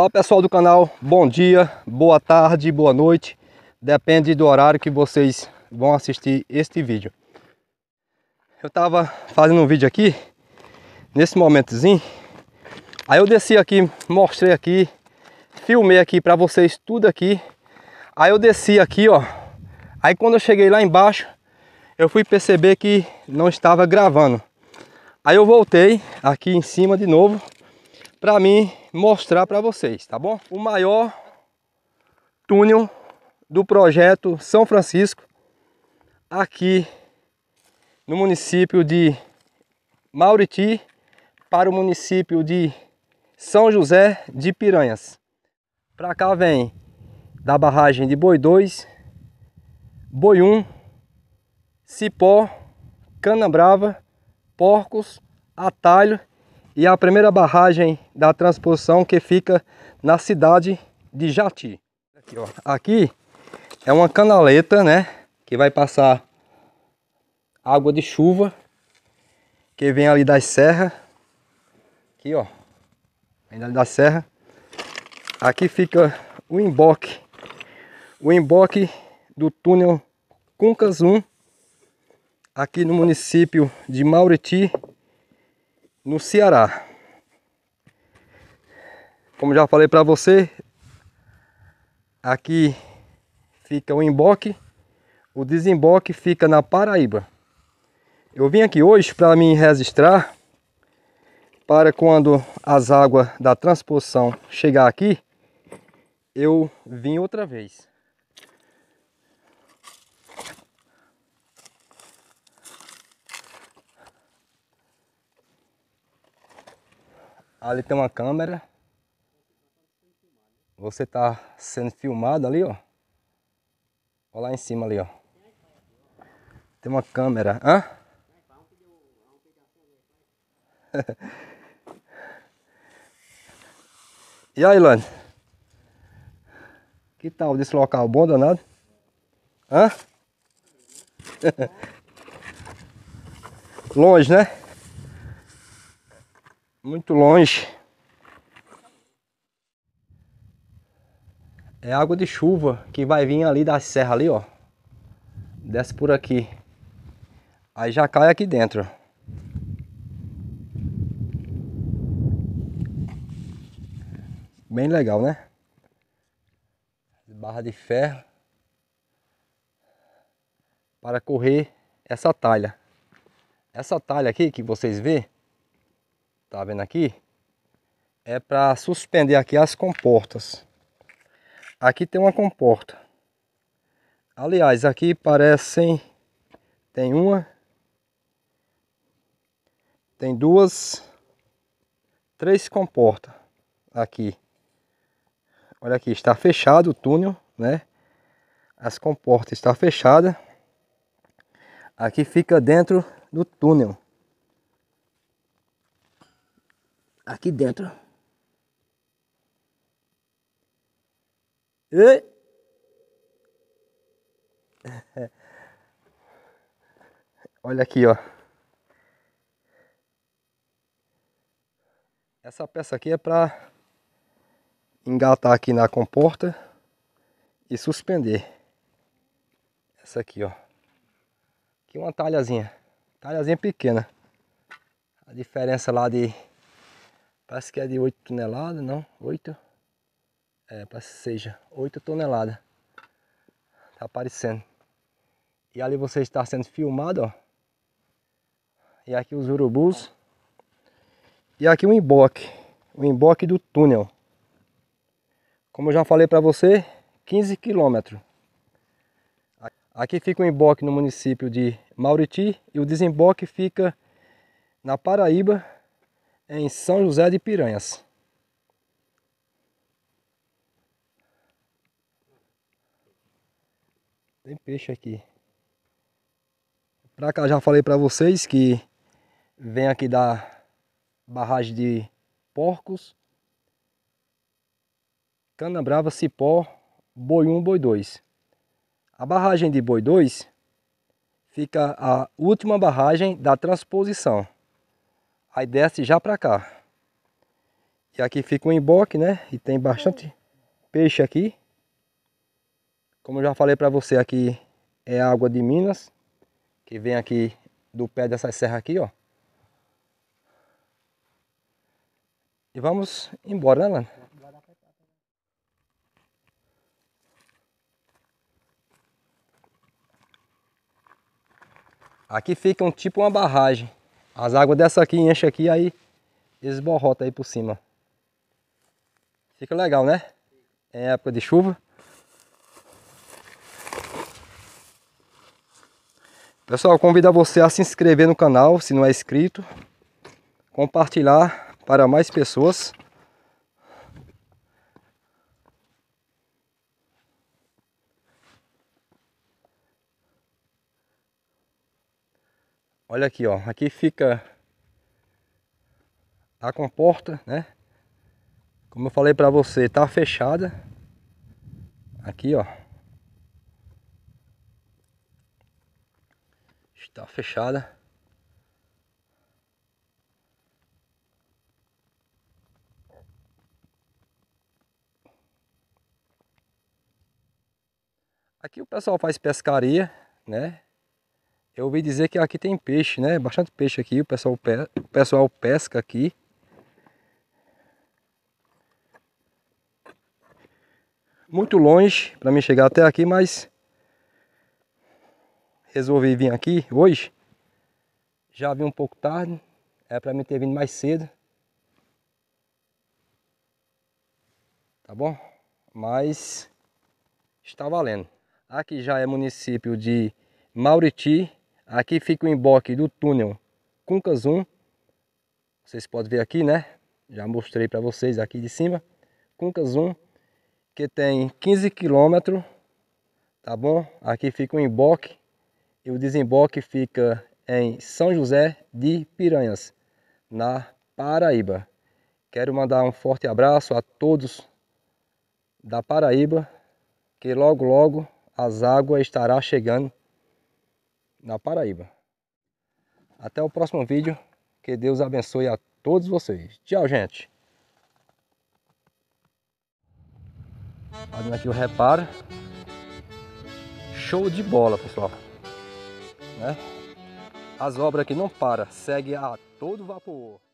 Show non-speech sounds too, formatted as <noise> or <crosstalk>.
Olá pessoal do canal, bom dia, boa tarde, boa noite, depende do horário que vocês vão assistir este vídeo. Eu estava fazendo um vídeo aqui, nesse momentozinho, aí eu desci aqui, mostrei aqui, filmei aqui para vocês tudo aqui, aí eu desci aqui ó, aí quando eu cheguei lá embaixo, eu fui perceber que não estava gravando. Aí eu voltei aqui em cima de novo, para mim mostrar para vocês, tá bom? O maior túnel do projeto São Francisco aqui no município de Mauriti para o município de São José de Piranhas. Para cá vem da barragem de Boi 2, Boi 1, Cipó, Canabrava, Porcos, Atalho e a primeira barragem da transposição que fica na cidade de Jati. Aqui, ó. Aqui é uma canaleta, né? Que vai passar água de chuva que vem ali das serras. Aqui, ó. Vem ali da serra. Aqui fica o emboque. O emboque do túnel Cuncas 1 aqui no município de Mauriti, no Ceará. Como já falei para você, aqui fica o emboque, o desemboque fica na Paraíba. Eu vim aqui hoje para me registrar para quando as águas da transposição chegar aqui, eu vim outra vez. Ali tem uma câmera. Você está sendo filmado ali, ó. Olha lá em cima ali, ó. Tem uma câmera. Hã? <laughs> e aí, Lani? Que tal desse local bom danado? Hã? <laughs> Longe, né? muito longe. É água de chuva que vai vir ali da serra ali, ó. Desce por aqui. Aí já cai aqui dentro, Bem legal, né? Barra de ferro para correr essa talha. Essa talha aqui que vocês vê tá vendo aqui? É para suspender aqui as comportas. Aqui tem uma comporta. Aliás, aqui parecem... Tem uma. Tem duas. Três comportas aqui. Olha aqui, está fechado o túnel, né? As comportas estão fechadas. Aqui fica dentro do túnel. aqui dentro. E... <laughs> Olha aqui, ó. Essa peça aqui é para engatar aqui na comporta e suspender. Essa aqui, ó. Aqui uma talhazinha. Talhazinha pequena. A diferença lá de Parece que é de 8 toneladas, não? 8? É, parece que seja 8 toneladas. Tá aparecendo. E ali você está sendo filmado, ó. E aqui os urubus. E aqui o emboque. O emboque do túnel. Como eu já falei para você, 15 quilômetros. Aqui fica o emboque no município de Mauriti e o desemboque fica na Paraíba, é em São José de Piranhas. Tem peixe aqui. Pra cá já falei pra vocês que vem aqui da barragem de porcos. Cana Brava, Cipó, Boi 1, Boi 2. A barragem de Boi 2 fica a última barragem da transposição. Aí desce já para cá. E aqui fica um emboque, né? E tem bastante peixe aqui. Como eu já falei para você, aqui é água de Minas. Que vem aqui do pé dessa serra aqui, ó. E vamos embora, né, Lana? Aqui fica um tipo uma barragem. As águas dessa aqui enchem aqui, aí esborrota aí por cima. Fica legal, né? em época de chuva. Pessoal, convido você a se inscrever no canal, se não é inscrito. Compartilhar para mais pessoas. Olha aqui, ó. Aqui fica tá a comporta, né? Como eu falei para você, tá fechada. Aqui, ó. Está fechada. Aqui o pessoal faz pescaria, né? Eu ouvi dizer que aqui tem peixe, né? Bastante peixe aqui, o pessoal, pe... o pessoal pesca aqui. Muito longe para mim chegar até aqui, mas resolvi vir aqui hoje. Já vim um pouco tarde, é para mim ter vindo mais cedo. Tá bom? Mas está valendo. Aqui já é município de Mauriti, Aqui fica o emboque do túnel Cuncas 1. Vocês podem ver aqui, né? Já mostrei para vocês aqui de cima. Cuncas 1, que tem 15 quilômetros, tá bom? Aqui fica o emboque e o desemboque fica em São José de Piranhas, na Paraíba. Quero mandar um forte abraço a todos da Paraíba, que logo logo as águas estará chegando na Paraíba. Até o próximo vídeo. Que Deus abençoe a todos vocês. Tchau, gente. Fazendo aqui o reparo. Show de bola, pessoal. Né? As obras aqui não param. Segue a todo vapor.